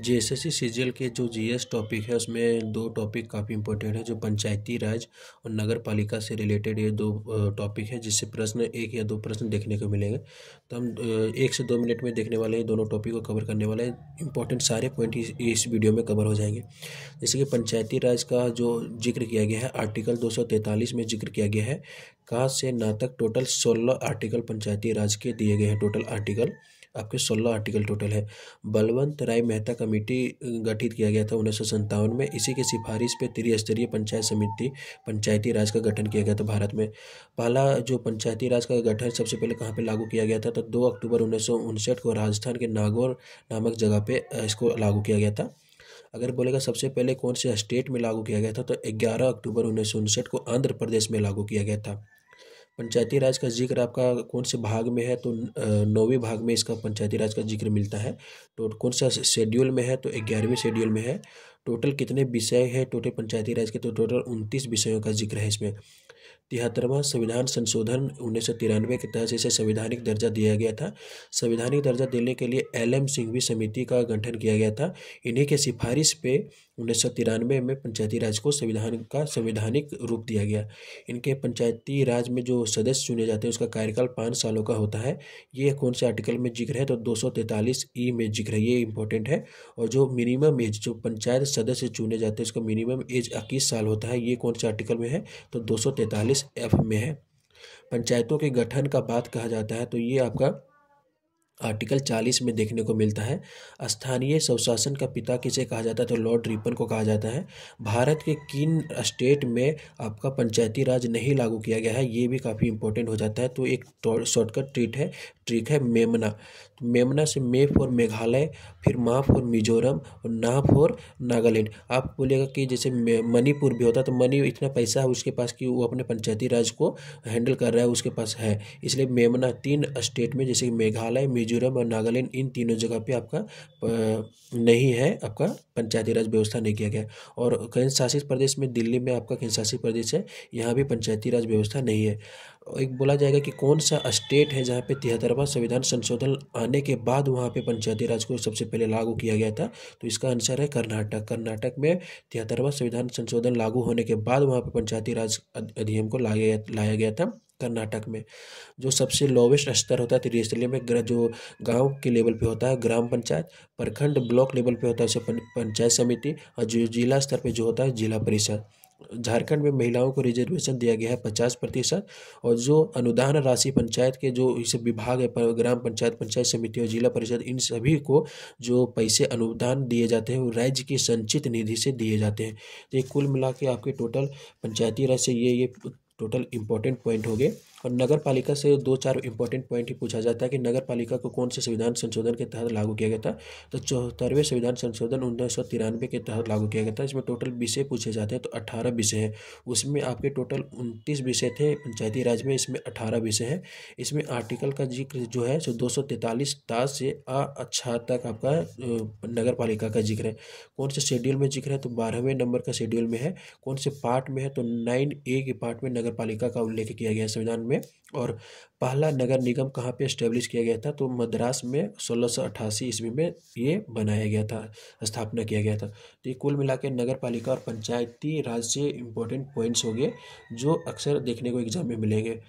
जे S S C के जो GS topic है उसमें दो टॉपिक काफ़ी इंपॉर्टेंट है जो पंचायती राज और नगर पालिका से रिलेटेड ये दो टॉपिक है जिससे प्रश्न एक या दो प्रश्न देखने को मिलेंगे तो हम एक से दो मिनट में देखने वाले हैं दोनों टॉपिक को कवर करने वाले हैं इंपॉर्टेंट सारे पॉइंट इस, वीडियो में कवर हो जाएंगे जैसे कि पंचायती राज का जो जिक्र किया गया है आर्टिकल दो में जिक्र किया गया है कहा से ना तक टोटल सोलह आर्टिकल पंचायती राज के दिए गए हैं टोटल आर्टिकल आपके सोलह आर्टिकल टोटल है बलवंत राय मेहता कमेटी गठित किया गया था उन्नीस में इसी के सिफारिश पर त्रिस्तरीय पंचायत समिति पंचायती राज का गठन किया गया था भारत में पहला जो पंचायती राज का गठन सबसे पहले कहाँ पर लागू किया गया था तो दो अक्टूबर उन्नीस को राजस्थान के नागौर नामक जगह पर इसको लागू किया गया था अगर बोलेगा सबसे पहले कौन से स्टेट में लागू किया गया था तो 11 अक्टूबर उन्नीस को आंध्र प्रदेश में लागू किया गया था पंचायती राज का जिक्र आपका कौन से भाग में है तो नौवें भाग में इसका पंचायती राज का जिक्र मिलता है तो कौन सा शेड्यूल में है तो ग्यारहवें शेड्यूल में है टोटल कितने विषय हैं टोटल पंचायती राज के तो टोटल उनतीस विषयों का जिक्र है इसमें तिहत्तरवा संविधान संशोधन उन्नीस सौ तिरानवे के तहत इसे संवैधानिक दर्जा दिया गया था संविधानिक दर्जा देने के लिए एल एम सिंघवी समिति का गठन किया गया था इन्हीं के सिफारिश पे उन्नीस सौ तिरानवे में पंचायती राज को संविधान का संवैधानिक रूप दिया गया इनके पंचायती राज में जो सदस्य चुने जाते हैं उसका कार्यकाल पाँच सालों का होता है ये कौन से आर्टिकल में जिक्र है तो दो ई में जिक्र है ये इंपॉर्टेंट है और जो मिनिमम एज जो पंचायत सदस्य चुने जाते हैं उसका मिनिमम एज इक्कीस साल होता है ये कौन से आर्टिकल में है तो दो एफ में है पंचायतों के गठन का बात कहा जाता है तो ये आपका आर्टिकल 40 में देखने को मिलता है स्थानीय स्वशासन का पिता किसे कहा जाता है तो लॉर्ड रिपन को कहा जाता है भारत के किन स्टेट में आपका पंचायती राज नहीं लागू किया गया है ये भी काफ़ी इंपॉर्टेंट हो जाता है तो एक शॉर्टकट तो ट्रीट है ट्रिक है मेमना तो मेमना से मे फॉर मेघालय फिर मा फॉर मिजोरम और ना फॉर नागालैंड आप बोलेगा कि जैसे मणिपुर भी होता तो मणि इतना पैसा है उसके पास कि वो अपने पंचायती राज को हैंडल कर रहा है उसके पास है इसलिए मेमना तीन स्टेट में जैसे मेघालय मिजो मिजोरम और नागालैंड इन तीनों जगह पे आपका नहीं है आपका पंचायती राज व्यवस्था नहीं किया गया और केंद्र शासित प्रदेश में दिल्ली में आपका केंद्र शासित प्रदेश है यहाँ भी पंचायती राज व्यवस्था नहीं है एक बोला जाएगा कि कौन सा स्टेट है जहाँ पे तिहत्तरवा संविधान संशोधन आने के बाद वहाँ पे पंचायती राज को सबसे पहले लागू किया गया था तो इसका आंसर है कर्नाटक कर्नाटक में तिहत्तरवा संविधान संशोधन लागू होने के बाद वहाँ पे पंचायती राज अधिनियम को लाया गया लाया गया था कर्नाटक में जो सबसे लोवेस्ट स्तर होता है त्रिस्तर में जो गांव के लेवल पे होता है ग्राम पंचायत प्रखंड ब्लॉक लेवल पे होता है उसे पंचायत समिति और जो जिला स्तर पे जो होता है जिला परिषद झारखंड में महिलाओं को रिजर्वेशन दिया गया है पचास प्रतिशत और जो अनुदान राशि पंचायत के जो इसे विभाग है ग्राम पंचायत पंचायत समिति और जिला परिषद इन सभी को जो पैसे अनुदान दिए जाते हैं वो राज्य की संचित निधि से दिए जाते हैं तो ये कुल मिला के आपके टोटल पंचायती राज से ये ये टोटल इंपॉर्टेंट पॉइंट हो गए और नगर पालिका से दो चार इंपॉर्टेंट पॉइंट ही पूछा जाता है कि नगर पालिका को कौन से संविधान संशोधन के तहत लागू किया गया था तो चौहत्तरवें संविधान संशोधन उन्नीस सौ तिरानवे के तहत लागू किया गया था इसमें टोटल विषय पूछे जाते हैं तो अट्ठारह विषय है उसमें आपके टोटल उनतीस विषय थे पंचायती राज में इसमें अठारह विषय है इसमें आर्टिकल का जिक्र जो है सो दो सौ तैंतालीस ता से आ अच्छा तक आपका नगर पालिका का जिक्र है कौन से शेड्यूल में जिक्र है तो बारहवें नंबर का शेड्यूल में है कौन से पार्ट में है तो नाइन ए के पार्ट में नगर पालिका का उल्लेख किया गया है संविधान में में और पहला नगर निगम कहाँ पे इस्टेब्लिश किया गया था तो मद्रास में सोलह सौ अट्ठासी ईस्वी में ये बनाया गया था स्थापना किया गया था तो ये कुल मिला के नगर पालिका और पंचायती राज से इम्पोर्टेंट पॉइंट्स हो गए जो अक्सर देखने को एग्जाम में मिलेंगे